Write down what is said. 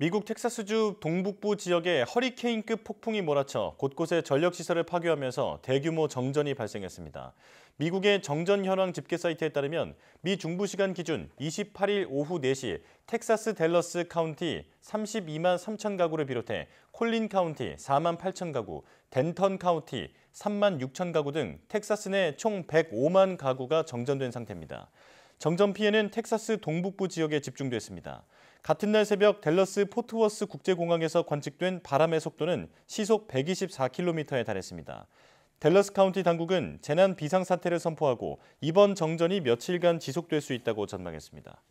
미국 텍사스주 동북부 지역에 허리케인급 폭풍이 몰아쳐 곳곳에 전력시설을 파괴하면서 대규모 정전이 발생했습니다. 미국의 정전 현황 집계 사이트에 따르면 미 중부 시간 기준 28일 오후 4시 텍사스 델러스 카운티 32만 3천 가구를 비롯해 콜린 카운티 4만 8천 가구, 덴턴 카운티 3만 6천 가구 등 텍사스 내 총 105만 가구가 정전된 상태입니다. 정전 피해는 텍사스 동북부 지역에 집중됐습니다. 같은 날 새벽 델러스 포트워스 국제공항에서 관측된 바람의 속도는 시속 124km에 달했습니다. 델러스 카운티 당국은 재난 비상 사태를 선포하고 이번 정전이 며칠간 지속될 수 있다고 전망했습니다.